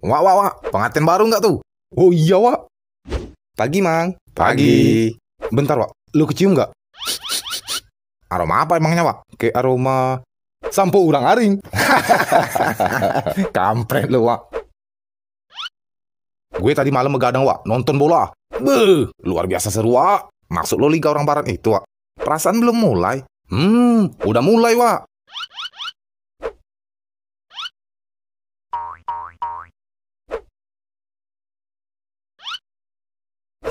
Wak, wak, wak, pengantin baru nggak tuh? Oh iya, wak. Pagi, Mang. Pagi. Bentar, wak. Lu kecium nggak? Aroma apa emangnya, wak? Kayak aroma sampo urang aring. Kampret lu, wak. Gue tadi malam megadang wak. Nonton bola. Beuh, luar biasa seru, wak. Maksud lo Liga Orang Barat itu, wak. Perasaan belum mulai. Hmm, udah mulai, wak.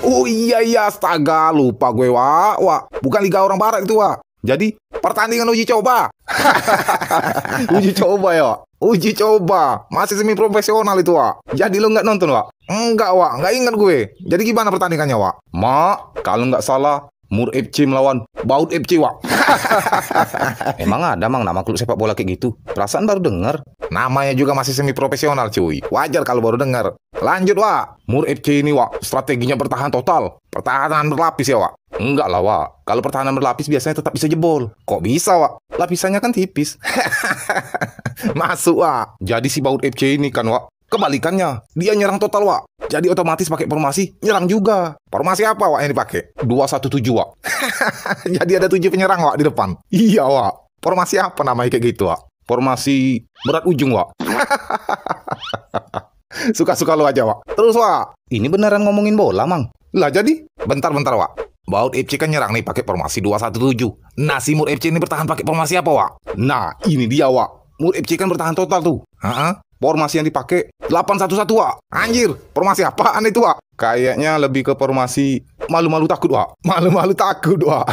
Oh iya iya astaga lupa gue wa wa bukan liga orang barat itu wa. Jadi pertandingan uji coba. uji coba ya. Uji coba masih semi profesional itu wa. Jadi lo nggak nonton wa? Enggak wa nggak ingat gue. Jadi gimana pertandingannya wa? Mak kalau nggak salah Mur FC melawan Baut FC, Wak. Emang ada, Mang, nama klub sepak bola kayak gitu? Perasaan baru dengar. Namanya juga masih semi profesional, cuy. Wajar kalau baru dengar. Lanjut, Wak. Mur FC ini, Wak, strateginya bertahan total. Pertahanan berlapis ya, Wak. Enggak lah, Wak. Kalau pertahanan berlapis biasanya tetap bisa jebol. Kok bisa, Wak? Lapisannya kan tipis. Masuk, Wak. Jadi si baut FC ini kan, Wak. Kebalikannya, dia nyerang total, Wak. Jadi otomatis pakai formasi nyerang juga. Formasi apa, Wak, yang dipakai? 217, Wak. Jadi ada tujuh penyerang, Wak, di depan. Iya, Wak. Formasi apa namanya kayak gitu, Wak? Formasi berat ujung, Wak. Suka-suka lo aja, Wak. Terus, Wak. Ini beneran ngomongin bola, Mang. Lah jadi, bentar-bentar, Wak. Baut FC kan nyerang nih pakai formasi 217. Nah, si Mur FC ini bertahan pakai formasi apa, Wak? Nah, ini dia, Wak. Mur FC kan bertahan total tuh. Heeh. Formasi yang dipakai 811, Wak. Anjir, formasi apaan itu, Wak? Kayaknya lebih ke formasi malu-malu takut, Wak. Malu-malu takut, Wak.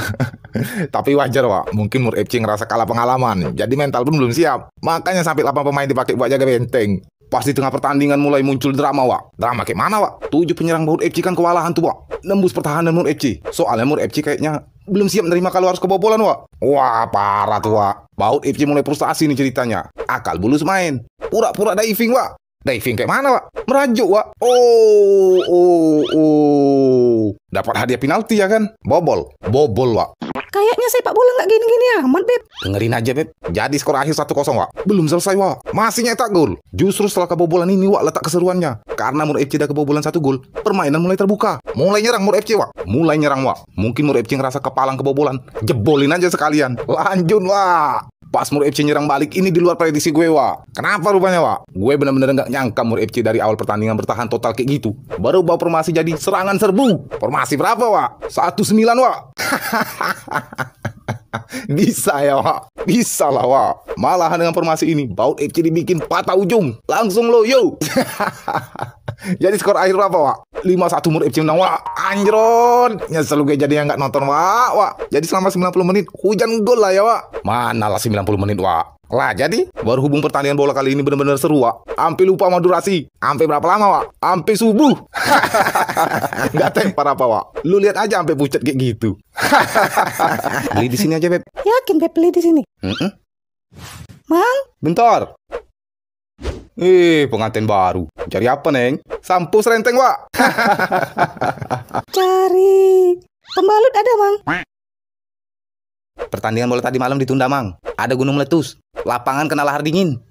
Tapi wajar, Wak. Mungkin Mur FC ngerasa kalah pengalaman. Jadi mental pun belum siap. Makanya sampai 8 pemain dipakai buat jaga benteng. Pas di tengah pertandingan mulai muncul drama, Wak. Drama kayak mana, Wak? Tujuh penyerang Mur FC kan kewalahan tuh, Wak. Nembus pertahanan Mur FC. Soalnya Mur FC kayaknya belum siap menerima kalau harus kebobolan, Wak. Wah, parah tuh, Wak. Baut FC mulai frustasi nih ceritanya. Akal bulus main. Pura-pura diving, Wak. Diving kayak mana, Wak? Merajuk, Wak. Oh, oh, oh. Dapat hadiah penalti ya kan? Bobol. Bobol, Wak. Kayaknya sepak bola nggak gini-gini amat, Beb. Dengerin aja, Beb. Jadi skor akhir 1-0, Wak. Belum selesai, Wak. Masih nyetak gol. Justru setelah kebobolan ini, Wak letak keseruannya. Karena Mur FC dah kebobolan satu gol, permainan mulai terbuka. Mulai nyerang Mur FC, Wak. Mulai nyerang, Wak. Mungkin Mur FC ngerasa kepalang kebobolan. Jebolin aja sekalian. Lanjut, Wak. Pas Mur FC nyerang balik ini di luar prediksi gue, wa. Kenapa rupanya, wa? Gue bener-bener nggak nyangka Mur FC dari awal pertandingan bertahan total kayak gitu. Baru bawa formasi jadi serangan serbu. Formasi berapa, wa? Satu sembilan wa. Bisa ya, wa? Bisa lah, wa. Malahan dengan formasi ini, baut FC dibikin patah ujung. Langsung lo yo. jadi skor akhir apa, Wak? 5-1 menurut FC menang Wak Anjron Nyesel gue jadi yang gak nonton Wak Wak Jadi selama 90 menit hujan gol lah ya Wak Mana lah 90 menit Wak lah jadi, baru hubung pertandingan bola kali ini benar-benar seru, Wak. Ampe lupa sama durasi. Ampe berapa lama, Wak? Ampe subuh. Gak tempar apa, Wak. Lu lihat aja ampe pucat kayak gitu. beli di sini aja, Beb. Yakin, Beb, beli di sini. Mm -mm. Mang? Bentar. Eh, pengantin baru. Cari apa, Neng? Sampo serenteng, Wak. Cari. Pembalut ada, Mang. Pertandingan bola tadi malam ditunda, Mang. Ada gunung meletus. Lapangan kena lahar dingin.